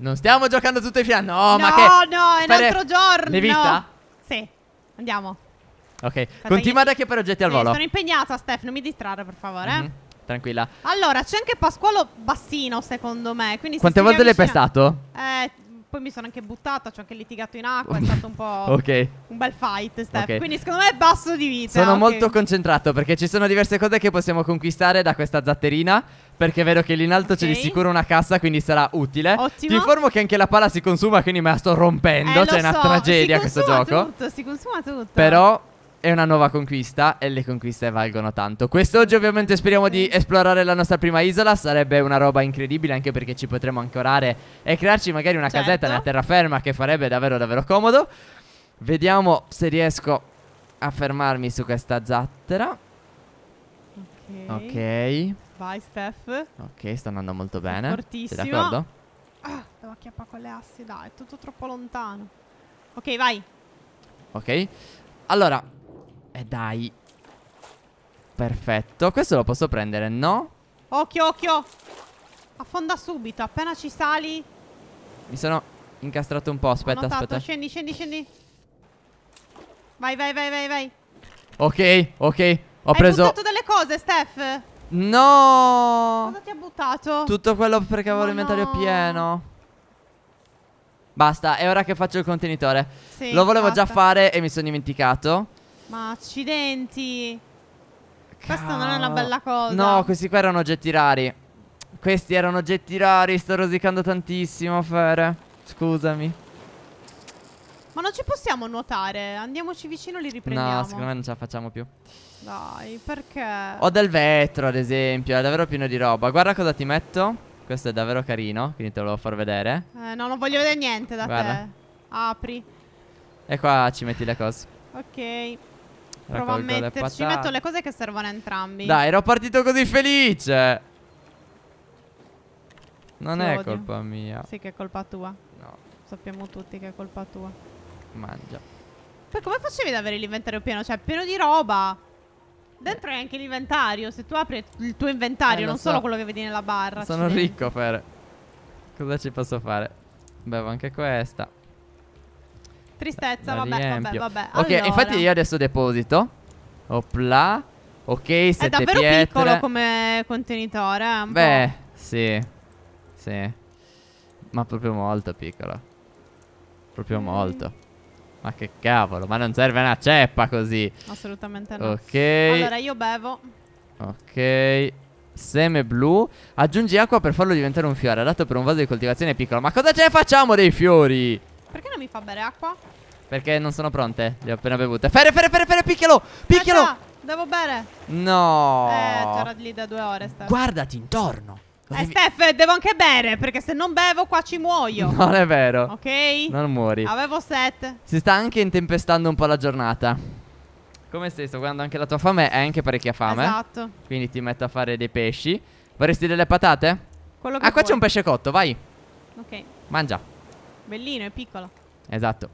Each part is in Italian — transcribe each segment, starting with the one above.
Non stiamo giocando tutto i fianchi. No, no, ma che. No, no, è un altro giorno. Le vita? Sì. Andiamo. Ok, Aspetta continua ad acchiappare oggetti al eh, volo. Sono impegnata, Steph, non mi distrarre, per favore. Mm -hmm. Tranquilla. Allora, c'è anche Pasqualo bassino, secondo me. Quindi Quante volte l'hai pestato? Eh, poi mi sono anche buttata, ci ho anche litigato in acqua, è oh, stato un po' okay. un bel fight, Steph. Okay. Quindi secondo me è basso di vita. Sono okay. molto concentrato perché ci sono diverse cose che possiamo conquistare da questa zatterina. Perché vedo che lì in alto okay. c'è di sicuro una cassa, quindi sarà utile. Ottimo. Ti informo che anche la pala si consuma, quindi me la sto rompendo. Eh, c'è cioè, una so. tragedia questo tutto, gioco. Tutto, si consuma tutto. Però è una nuova conquista e le conquiste valgono tanto. Quest'oggi ovviamente speriamo sì. di esplorare la nostra prima isola, sarebbe una roba incredibile anche perché ci potremmo ancorare e crearci magari una certo. casetta nella terraferma che farebbe davvero davvero comodo. Vediamo se riesco a fermarmi su questa zattera. Ok. Ok. Vai Steph. Ok, sta andando molto bene. fortissimo. d'accordo? Ah, devo acchiappare con le assi, dai, è tutto troppo lontano. Ok, vai. Ok. Allora, e eh dai. Perfetto. Questo lo posso prendere, no? Occhio, occhio. Affonda subito, appena ci sali. Mi sono incastrato un po', aspetta, aspetta. Scendi, scendi, scendi. Vai, vai, vai, vai, vai. Ok, ok. Ho Hai preso. Ho buttato delle cose, Steph. No! Cosa ti ha buttato? Tutto quello perché avevo l'inventario no. pieno. Basta, è ora che faccio il contenitore. Sì, Lo volevo basta. già fare e mi sono dimenticato. Ma accidenti. Cavolo. Questa non è una bella cosa. No, questi qua erano oggetti rari. Questi erano oggetti rari, sto rosicando tantissimo, Fere. Scusami. Ma non ci possiamo nuotare. Andiamoci vicino e li riprendiamo. No, secondo me non ce la facciamo più. Dai, perché? Ho del vetro, ad esempio. È davvero pieno di roba. Guarda cosa ti metto. Questo è davvero carino, quindi te lo volevo far vedere. Eh, no, non voglio vedere niente da Guarda. te. Apri. E qua ci metti le cose. Ok. Prova a metterci. Metto le cose che servono a entrambi. Dai, ero partito così felice. Non Ti è odio. colpa mia. Sì, che è colpa tua. No. Sappiamo tutti che è colpa tua. Mangia. Poi cioè, come facevi ad avere l'inventario pieno? Cioè, pieno di roba. Dentro è anche l'inventario. Se tu apri il tuo inventario, eh, non so. solo quello che vedi nella barra. Sono ricco, Fer. Cosa ci posso fare? Bevo anche questa. Tristezza, vabbè, vabbè, vabbè. Ok, allora. infatti io adesso deposito. Opla. Ok, sette È davvero pietre. piccolo come contenitore. Eh, Beh, po'. sì. Sì. Ma proprio molto piccolo. Proprio mm. molto. Ma che cavolo, ma non serve una ceppa così. Assolutamente no. Ok. Allora io bevo. Ok. Seme blu. Aggiungi acqua per farlo diventare un fiore. Adatto per un vaso di coltivazione piccolo. Ma cosa ce ne facciamo dei fiori? Perché non mi fa bere acqua? Perché non sono pronte. Le ho appena bevute. Fere, fere, fere, fere, picchialo. Picchialo. devo bere. No. Eh, c'era lì da due ore. Stavo. Guardati intorno. Eh, devi... Steph, devo anche bere perché se non bevo qua ci muoio. Non è vero. Ok? Non muori. Avevo set. Si sta anche intempestando un po' la giornata. Come stai? Sto guardando anche la tua fame. Hai anche parecchia fame. Esatto. Quindi ti metto a fare dei pesci. Vorresti delle patate? Quello che ah, qua c'è un pesce cotto, vai. Ok. Mangia. Bellino, è piccolo. Esatto.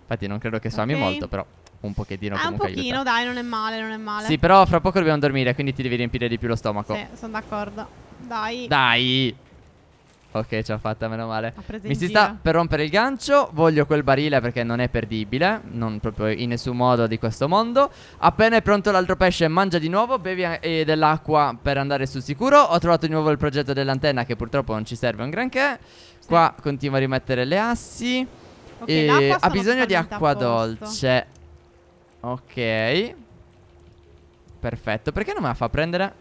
Infatti non credo che suami okay. molto, però un pochettino ah, un pochino, aiuta. dai, non è male, non è male. Sì, però fra poco dobbiamo dormire, quindi ti devi riempire di più lo stomaco. Sì, sono d'accordo. Dai. Dai. Ok, ce l'ho fatta, meno male. Mi si sta per rompere il gancio. Voglio quel barile perché non è perdibile. Non proprio in nessun modo di questo mondo. Appena è pronto l'altro pesce, mangia di nuovo. Bevi dell'acqua per andare sul sicuro. Ho trovato di nuovo il progetto dell'antenna che purtroppo non ci serve un granché. Sì. Qua continuo a rimettere le assi. Okay, e ha bisogno di acqua dolce. Ok. Perfetto. Perché non me la fa prendere?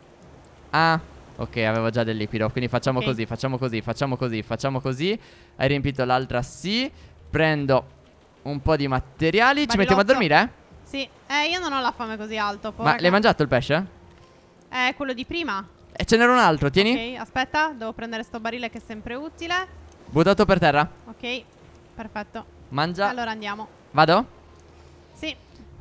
Ah. Ok, avevo già del liquido, quindi facciamo okay. così, facciamo così, facciamo così, facciamo così. Hai riempito l'altra sì. Prendo un po' di materiali. Barilotto. Ci mettiamo a dormire? Eh? Sì, eh, io non ho la fame così alto. Porca. Ma l'hai mangiato il pesce? Eh, quello di prima. E eh, ce n'era un altro, tieni. Ok, aspetta, devo prendere sto barile che è sempre utile. Buttato per terra. Ok, perfetto. Mangia. Allora andiamo. Vado?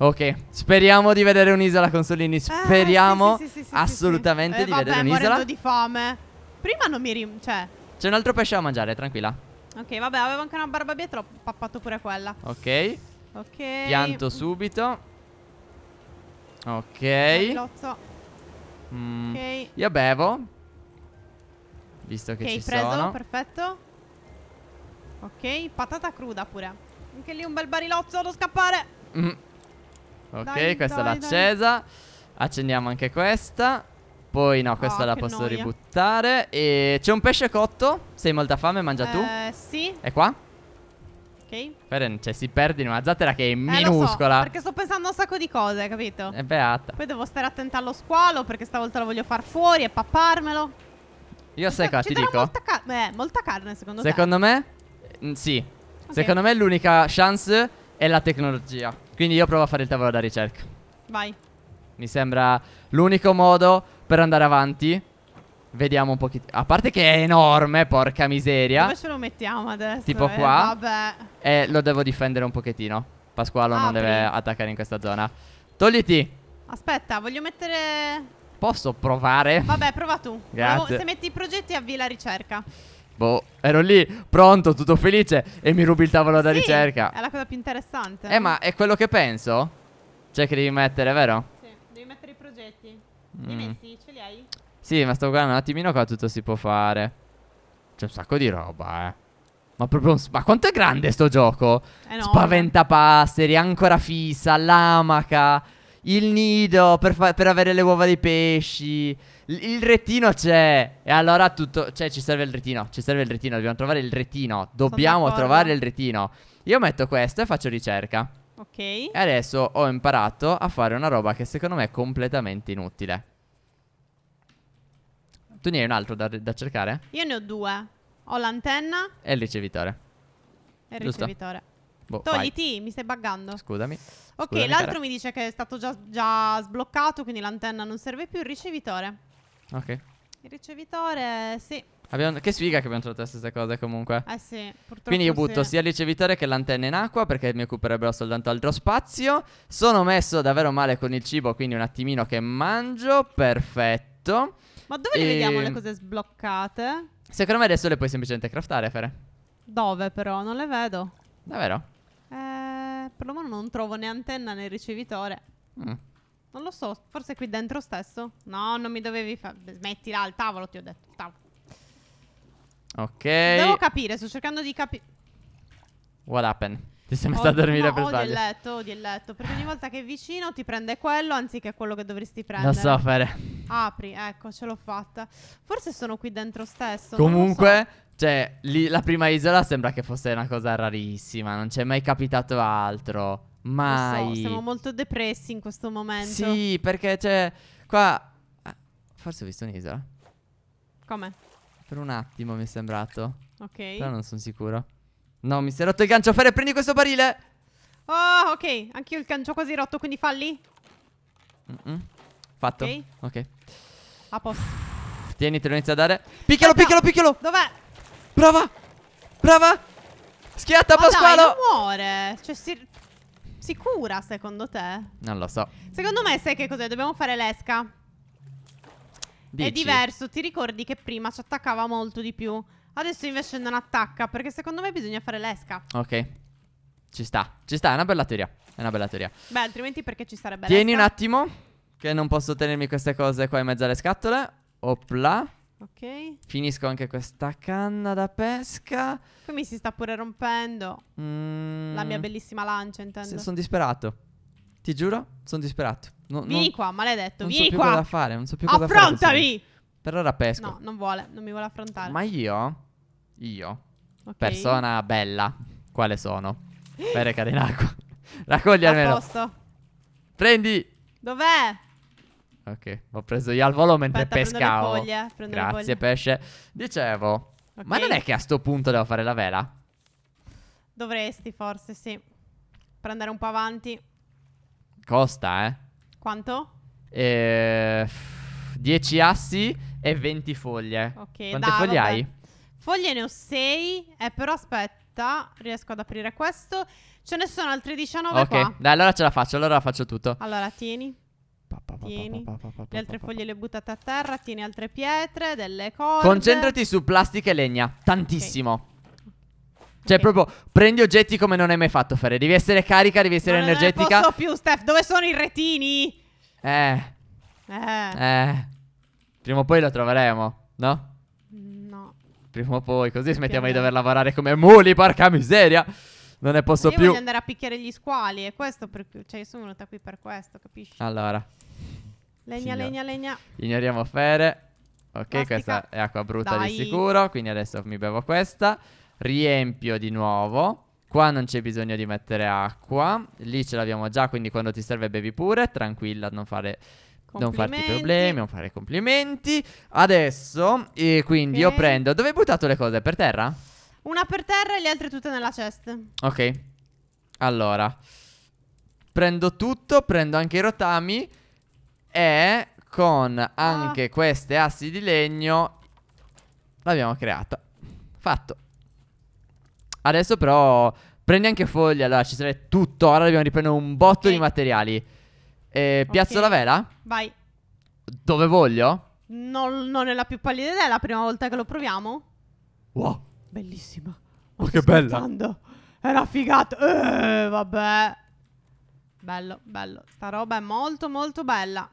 Ok, speriamo di vedere un'isola, Consolini. Ah, speriamo eh, sì, sì, sì, assolutamente eh, di eh, vabbè, vedere un'isola. Sto di fame. Prima non mi rim... cioè... C'è un altro pesce da mangiare, tranquilla. Ok, vabbè, avevo anche una barba barbabietola, ho pappato pure quella. Ok. Ok. Pianto mm. subito. Ok. Mm. Ok. Io bevo. Visto che okay, ci preso, sono. Ok, preso, perfetto. Ok, patata cruda pure. Anche lì un bel barilozzo, devo scappare. Mm. Ok, dai, questa è l'accesa. Accendiamo anche questa. Poi no, questa oh, la posso noia. ributtare. E c'è un pesce cotto. Sei molta fame, mangia eh, tu? Sì. È qua? Ok. Feren, cioè, si perde in una zattera che è eh, minuscola. Eh, so, perché sto pensando a un sacco di cose, capito? È beata. Poi devo stare attenta allo squalo perché stavolta lo voglio far fuori e papparmelo. Io sai cosa ti dico? Molta, car Beh, molta carne, secondo, secondo te. Secondo me? Mm, sì. Okay. Secondo me è l'unica chance e la tecnologia. Quindi io provo a fare il tavolo da ricerca. Vai. Mi sembra l'unico modo per andare avanti. Vediamo un pochino. A parte che è enorme, porca miseria. Dove ce lo mettiamo adesso? Tipo eh, qua. Vabbè. E eh, lo devo difendere un pochettino. Pasquale non deve attaccare in questa zona. Togliti. Aspetta, voglio mettere... Posso provare? Vabbè, prova tu. Grazie. Se metti i progetti avvii la ricerca. Boh, ero lì, pronto, tutto felice E mi rubi il tavolo da sì, ricerca è la cosa più interessante Eh ma è quello che penso? Cioè che devi mettere, vero? Sì, devi mettere i progetti Li mm. metti? Ce li hai? Sì, ma sto guardando un attimino qua tutto si può fare C'è un sacco di roba, eh ma proprio Ma quanto è grande sto gioco? Spaventapasseri, ancora fissa, l'amaca il nido per, per avere le uova dei pesci. L il retino c'è. E allora tutto. Cioè, ci serve il retino. Ci serve il retino. Dobbiamo trovare il retino. Dobbiamo trovare il retino. Io metto questo e faccio ricerca. Ok. E adesso ho imparato a fare una roba che secondo me è completamente inutile. Tu ne hai un altro da, da cercare? Io ne ho due. Ho l'antenna. E il ricevitore. E il Giusto? ricevitore. Boh, Togliti, vai. mi stai buggando. Scusami. Ok, Scusami, l'altro cara. mi dice che è stato già, già sbloccato, quindi l'antenna non serve più. Il ricevitore. Ok. Il ricevitore, sì. Abbiamo, che sfiga che abbiamo trovato stesse cose comunque. Eh sì, purtroppo. Quindi io butto sì. sia il ricevitore che l'antenna in acqua perché mi occuperebbero soltanto altro spazio. Sono messo davvero male con il cibo, quindi un attimino che mangio. Perfetto. Ma dove e... le vediamo le ehm, cose sbloccate? Secondo me adesso le puoi semplicemente craftare, Fere. Dove però? Non le vedo. Davvero? perlomeno non trovo né antenna né ricevitore. Mm. Non lo so, forse qui dentro stesso. No, non mi dovevi fare. Smettila al tavolo, ti ho detto. Tavolo. Ok. Devo capire, sto cercando di capire. What happened? Ti sei messa oh, a dormire no, per sbaglio. Odio il letto, odio il letto. Perché ogni volta che è vicino ti prende quello anziché quello che dovresti prendere. so fare. Apri, ecco, ce l'ho fatta. Forse sono qui dentro stesso. Comunque, so. Cioè, lì, la prima isola sembra che fosse una cosa rarissima, non ci è mai capitato altro. Mai. Lo so, siamo molto depressi in questo momento. Sì, perché c'è. Cioè, qua. Eh, forse ho visto un'isola. Come? Per un attimo mi è sembrato. Ok. Però non sono sicuro. No, mi si è rotto il gancio. Fare, prendi questo barile. Oh, ok. Anch'io il gancio quasi rotto, quindi falli. Mm -mm. Fatto. Ok. okay. A posto. Tieni, te lo inizio a dare. Picchialo, picchialo, picchialo. Dov'è? Prova! Prova! Schiatta, Ma Pasqualo! Dai, muore. Cioè, si... si cura, secondo te? Non lo so. Secondo me, sai che cos'è? Dobbiamo fare l'esca. Dici. È diverso. Ti ricordi che prima ci attaccava molto di più. Adesso invece non attacca, perché secondo me bisogna fare l'esca. Ok. Ci sta, ci sta, è una bella teoria. È una bella teoria. Beh, altrimenti perché ci sarebbe Tieni l'esca? Tieni un attimo, che non posso tenermi queste cose qua in mezzo alle scatole. Opla. Ok. Finisco anche questa canna da pesca. Qui mi si sta pure rompendo. Mm. La mia bellissima lancia, intendo. Sono disperato. Ti giuro, sono disperato. No, vieni non, qua, maledetto, vieni qua. Non so più cosa fare, non so più cosa Affrontami! fare. Affrontami! Per ora pesco. No, non vuole, non mi vuole affrontare. Ma io, io, okay. persona bella, quale sono? Bere cadere in acqua. Raccogli almeno. Prendi. Dov'è? Ok, ho preso io al volo mentre Aspetta, pescavo. Prendo foglie, prendo Grazie, pesce. Dicevo, okay. ma non è che a sto punto devo fare la vela? Dovresti, forse, sì. Per andare un po' avanti. Costa, eh. Quanto? Eh, 10 assi e 20 foglie. Ok, Quante da, foglie vabbè. hai? Foglie ne ho 6, eh, però aspetta, riesco ad aprire questo. Ce ne sono altri 19 Ok, qua. dai, allora ce la faccio, allora la faccio tutto. Allora, tieni. Tieni. Le altre foglie le buttate a terra. Tieni altre pietre, delle cose. Concentrati su plastica e legna. Tantissimo. Okay. Cioè, okay. proprio prendi oggetti come non hai mai fatto, Fere. Devi essere carica, devi essere no, energetica. Non lo so più, Steph. Dove sono i retini? Eh. Eh. Eh. Prima o poi lo troveremo, no? No. Prima o poi, così smettiamo di dover lavorare come muli, porca miseria non ne posso io più. Io voglio andare a picchiare gli squali. E questo per, cioè, io sono venuta qui per questo, capisci? Allora, legna, legna, legna. Ignoriamo Fere. Ok, Plastica. questa è acqua brutta Dai. di sicuro. Quindi adesso mi bevo questa. Riempio di nuovo. Qua non c'è bisogno di mettere acqua. Lì ce l'abbiamo già, quindi quando ti serve bevi pure. Tranquilla, non fare non farti problemi, non fare complimenti. Adesso, e eh, quindi okay. io prendo. Dove hai buttato le cose? Per terra? Una per terra e le altre tutte nella chest. Ok. Allora. Prendo tutto, prendo anche i rotami. E con anche ah. queste assi di legno l'abbiamo creata. Fatto. Adesso però prendi anche foglie. Allora ci serve tutto. Ora dobbiamo riprendere un botto okay. di materiali. Eh, piazzo okay. la vela? Vai. Dove voglio? Non, non è la più pallida idea, è la prima volta che lo proviamo. Wow. Bellissima. Ma oh, che bella. Scherzando. Era figata. Eh, vabbè. Bello, bello. Sta roba è molto, molto bella.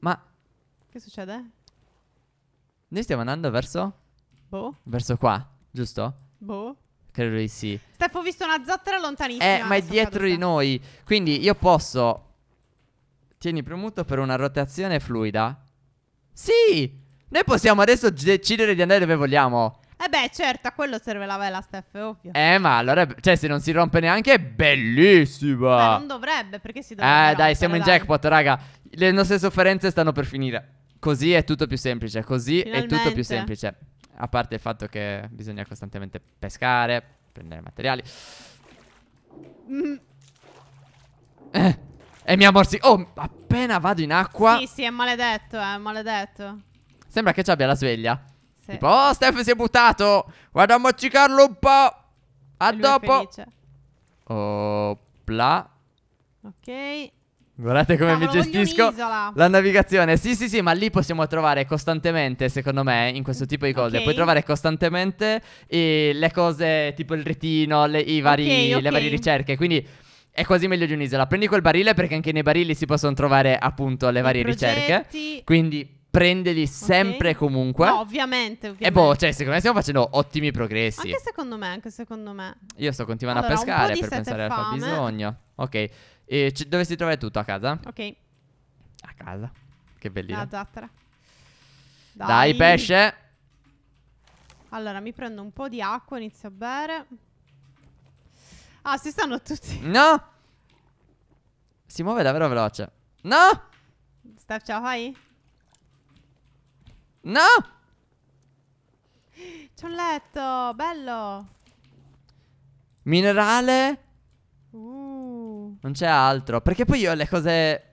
Ma... Che succede? Noi stiamo andando verso... Boh. Verso qua, giusto? Boh. Credo di sì. Steph, ho visto una zattera lontanissima. Eh, ma è dietro caduta. di noi. Quindi io posso... Tieni premuto per una rotazione fluida. Sì! Noi possiamo adesso decidere di andare dove vogliamo. Eh beh, certo, a quello serve la vela, Steph, è ovvio. Eh, ma allora, cioè, se non si rompe neanche è bellissima. Ma non dovrebbe, perché si dovrebbe Eh, rompere, dai, siamo in jackpot, raga. Le nostre sofferenze stanno per finire. Così è tutto più semplice, così Finalmente. è tutto più semplice. A parte il fatto che bisogna costantemente pescare, prendere materiali. Mm. Eh, e mi ha morsi. Oh, appena vado in acqua... Sì, sì, è maledetto, è maledetto. Sembra che ci abbia la sveglia. Sì. Tipo, oh, Steph si è buttato. Vado a mozzicarlo un po'. A Lui dopo. Opla. Oh, ok. Guardate come Cavolo, mi gestisco la navigazione. Sì, sì, sì, ma lì possiamo trovare costantemente, secondo me, in questo tipo di cose. Okay. Puoi trovare costantemente eh, le cose tipo il ritino, le, i vari, okay, okay. le varie ricerche. Quindi è quasi meglio di un'isola. Prendi quel barile perché anche nei barili si possono trovare appunto le I varie progetti. ricerche. Quindi prendeli sempre e comunque. No, ovviamente, ovviamente. E boh, cioè, secondo me stiamo facendo ottimi progressi. Anche secondo me, anche secondo me. Io sto continuando allora, a pescare per pensare al fabbisogno. Ok. E dove si trova tutto a casa? Ok. A casa. Che bellino. La zattera. Dai. Dai, pesce. Allora, mi prendo un po' di acqua, inizio a bere. Ah, si stanno tutti. No! Si muove davvero veloce. No! Steph, ciao, la fai? No! C'è un letto, bello. Minerale. Uh. Non c'è altro. Perché poi io le cose...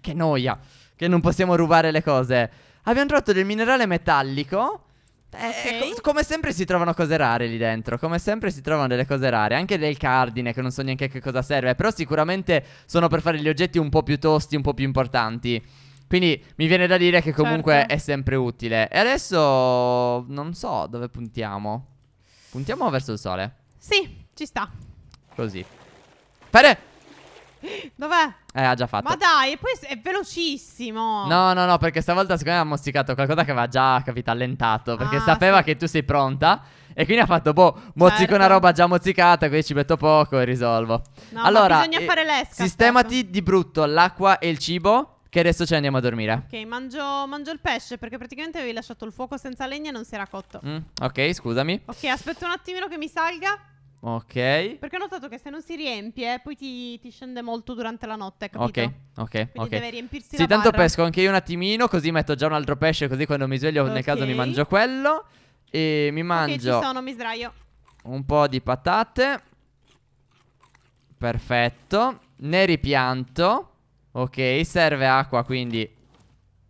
Che noia. Che non possiamo rubare le cose. Abbiamo trovato del minerale metallico. Eh, okay. co come sempre si trovano cose rare lì dentro. Come sempre si trovano delle cose rare. Anche del cardine, che non so neanche che cosa serve. Però sicuramente sono per fare gli oggetti un po' più tosti, un po' più importanti. Quindi mi viene da dire che certo. comunque certo. è sempre utile. E adesso non so dove puntiamo. Puntiamo verso il sole. Sì, ci sta. Così. Fare! Dov'è? Eh, ha già fatto. Ma dai, poi è velocissimo. No, no, no, perché stavolta secondo me ha mosticato qualcosa che aveva già, capito, allentato. Perché ah, sapeva sì. che tu sei pronta. E quindi ha fatto, boh, mozzico certo. una roba già mozzicata, quindi ci metto poco e risolvo. No, allora, bisogna eh, fare l'esca. Sistemati aspetta. di brutto l'acqua e il cibo. Che adesso ci andiamo a dormire. Ok, mangio, mangio, il pesce perché praticamente avevi lasciato il fuoco senza legna e non si era cotto. Mm, ok, scusami. Ok, aspetta un attimino che mi salga. Ok. Perché ho notato che se non si riempie, poi ti, ti scende molto durante la notte, capito? Ok, ok. Quindi okay. deve riempirsi Sì, tanto barra. pesco anche io un attimino, così metto già un altro pesce, così quando mi sveglio, okay. nel caso mi mangio quello. E mi mangio. Ok, ci sono, mi sdraio. Un po' di patate. Perfetto. Ne ripianto. Ok, serve acqua, quindi...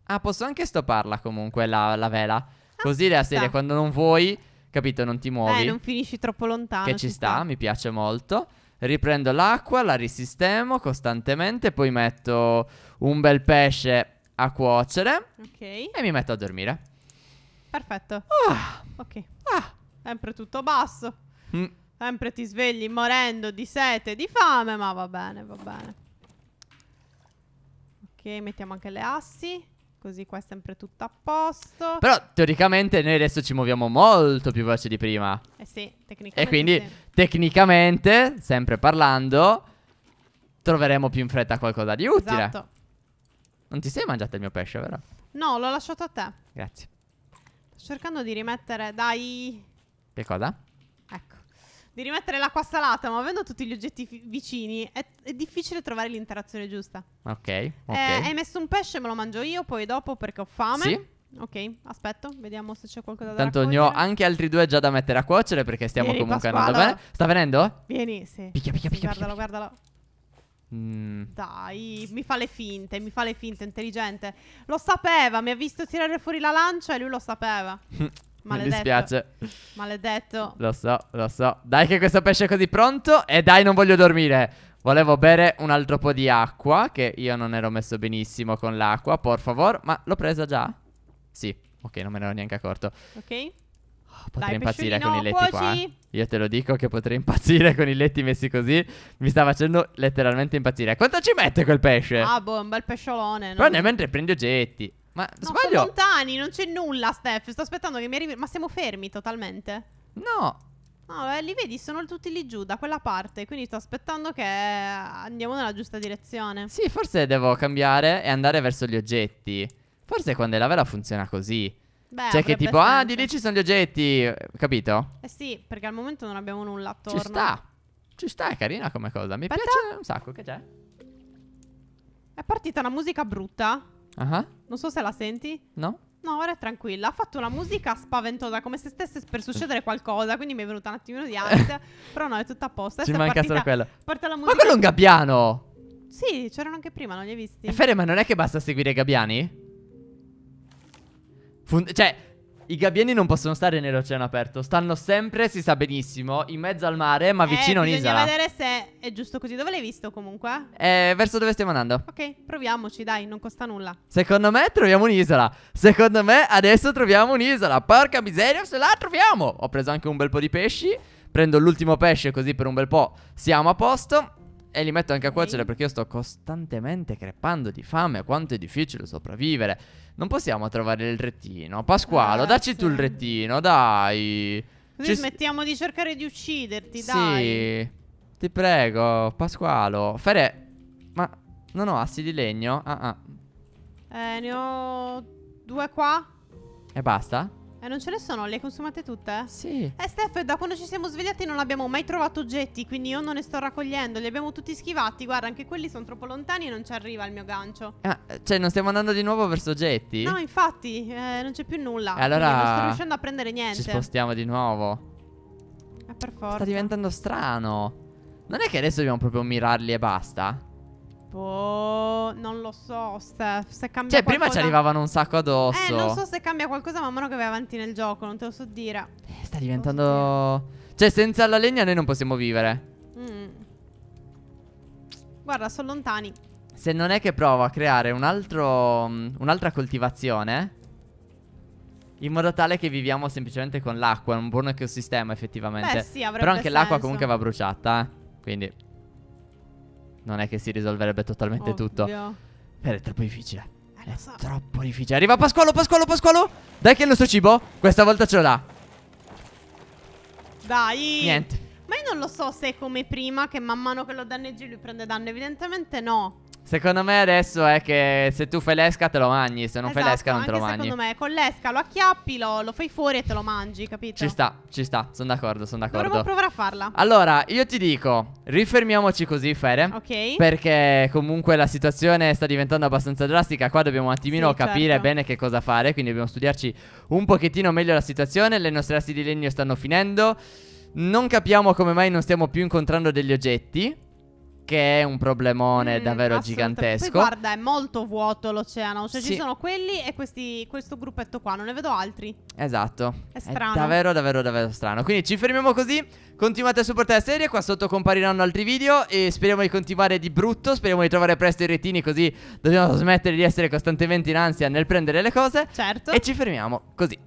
Ah, posso anche stopparla comunque, la, la vela. Ah, Così la serie, quando non vuoi, capito, non ti muovi. Eh, non finisci troppo lontano. Che ci, ci sta, sta, mi piace molto. Riprendo l'acqua, la risistemo costantemente, poi metto un bel pesce a cuocere. Ok. E mi metto a dormire. Perfetto. Ah. Ok. Ah. Sempre tutto basso. Mm. Sempre ti svegli morendo di sete, di fame, ma va bene, va bene mettiamo anche le assi. Così qua è sempre tutto a posto. Però teoricamente noi adesso ci muoviamo molto più veloce di prima. Eh sì, tecnicamente. E quindi sì. tecnicamente, sempre parlando, troveremo più in fretta qualcosa di utile. Esatto. Non ti sei mangiato il mio pesce, vero? No, l'ho lasciato a te. Grazie. Sto cercando di rimettere, dai. Che cosa? Ecco di rimettere l'acqua salata, ma avendo tutti gli oggetti fi- vicini, è, è, difficile trovare l'interazione giusta. Ok. okay. Eh, hai messo un pesce, me lo mangio io, poi dopo perché ho fame. Sì. Ok, aspetto, vediamo se c'è qualcosa da Tanto ne ho anche altri due già da mettere a cuocere perché stiamo Vieni, comunque andando bene. Sta venendo? Vieni, sì. Picchia, picchia, picchia. Guardalo, picchia. guardalo. Mm. Dai, mi fa le finte, mi fa le finte, intelligente. Lo sapeva, mi ha visto tirare fuori la lancia e lui lo sapeva. Maledetto. Mi dispiace. Maledetto. Lo so, lo so. Dai che questo pesce è così pronto e dai non voglio dormire. Volevo bere un altro po' di acqua che io non ero messo benissimo con l'acqua, por favor, ma l'ho presa già? Sì. Ok, non me ne ero neanche accorto. Ok. Oh, potrei Dai, impazzire con i letti cuoci. qua. Eh. Io te lo dico che potrei impazzire con i letti messi così. Mi sta facendo letteralmente impazzire. Quanto ci mette quel pesce? Ah, boh, un bel pesciolone. No? Però nel mentre prendi oggetti. Ma no, sbaglio? Sono lontani, non c'è nulla, Steph. Sto aspettando che mi arrivi. Ma siamo fermi totalmente. No. No, beh, li vedi, sono tutti lì giù, da quella parte. Quindi sto aspettando che andiamo nella giusta direzione. Sì, forse devo cambiare e andare verso gli oggetti. Forse quando è la vera funziona così. Beh, cioè che tipo, senso. ah, di lì ci sono gli oggetti, capito? Eh sì, perché al momento non abbiamo nulla attorno. Ci sta. Ci sta, è carina come cosa. Mi Aspetta. piace un sacco, che c'è? È partita una musica brutta. Ah. Uh -huh. Non so se la senti. No? No, ora è tranquilla. Ha fatto una musica spaventosa, come se stesse per succedere qualcosa. Quindi mi è venuta un attimino di ansia. però no, è tutto a posto. Ci manca solo quello. Porta la musica. Ma quello è un gabbiano. Sì, c'erano anche prima, non li hai visti. E eh, Fede, ma non è che basta seguire i gabbiani? Fun cioè, i gabbiani non possono stare nell'oceano aperto, stanno sempre, si sa benissimo, in mezzo al mare, ma eh, vicino a eh, un'isola. Bisogna vedere se è giusto così. Dove l'hai visto comunque? Eh, verso dove stiamo andando? Ok, proviamoci, dai, non costa nulla. Secondo me troviamo un'isola. Secondo me adesso troviamo un'isola. Porca miseria, se la troviamo! Ho preso anche un bel po' di pesci. Prendo l'ultimo pesce così per un bel po' siamo a posto. E li metto anche a cuocere perché io sto costantemente crepando di fame. Quanto è difficile sopravvivere. Non possiamo trovare il rettino. Pasqualo, ah, dacci tu il rettino, dai. Così smettiamo di cercare di ucciderti, sì. dai. Sì. Ti prego, Pasqualo. Fere, ma non ho assi di legno? Ah, ah. Eh, ne ho due qua. E basta? Eh, non ce ne sono? Le consumate tutte? Sì. Eh, Steph, da quando ci siamo svegliati non abbiamo mai trovato oggetti, quindi io non ne sto raccogliendo. Li abbiamo tutti schivati. Guarda, anche quelli sono troppo lontani e non ci arriva il mio gancio. Ah, eh, cioè, non stiamo andando di nuovo verso oggetti? No, infatti, eh, non c'è più nulla. E allora. Non sto riuscendo a prendere niente. Ci spostiamo di nuovo. Ma eh, per forza. Sta diventando strano. Non è che adesso dobbiamo proprio mirarli e basta? Boh, non lo so, Steph. Se cambia cioè, qualcosa... prima ci arrivavano un sacco addosso. Eh, non so se cambia qualcosa man mano che vai avanti nel gioco, non te lo so dire. Eh, sta diventando... Cioè, senza la legna noi non possiamo vivere. Mm. Guarda, sono lontani. Se non è che provo a creare un altro... Mm, un'altra coltivazione... In modo tale che viviamo semplicemente con l'acqua, un buon ecosistema effettivamente. Beh, sì, Però anche l'acqua comunque va bruciata, eh. Quindi non è che si risolverebbe totalmente Ovvio. tutto. Però è troppo difficile. Eh, è so. troppo difficile. Arriva Pasqualo, Pasqualo, Pasqualo. Dai che è il nostro cibo. Questa volta ce l'ha. Dai. Niente. Ma io non lo so se è come prima che man mano che lo danneggi lui prende danno, evidentemente no. Secondo me adesso è che se tu fai l'esca te lo mangi, se non esatto, fai l'esca non te lo mangi. Secondo me con l'esca lo acchiappi, lo, lo, fai fuori e te lo mangi, capito? Ci sta, ci sta, sono d'accordo, sono d'accordo. Dovremmo provare a farla. Allora, io ti dico, rifermiamoci così, Fere. Ok. Perché comunque la situazione sta diventando abbastanza drastica, qua dobbiamo un attimino sì, capire certo. bene che cosa fare, quindi dobbiamo studiarci un pochettino meglio la situazione, le nostre assi di legno stanno finendo. Non capiamo come mai non stiamo più incontrando degli oggetti. Che è un problemone mm, davvero gigantesco. Poi guarda, è molto vuoto l'oceano. Cioè, sì. ci sono quelli e questi, questo gruppetto qua, non ne vedo altri. Esatto. È strano. È davvero, davvero, davvero strano. Quindi ci fermiamo così. Continuate a supportare la serie, qua sotto compariranno altri video e speriamo di continuare di brutto, speriamo di trovare presto i retini così dobbiamo smettere di essere costantemente in ansia nel prendere le cose. Certo. E ci fermiamo così.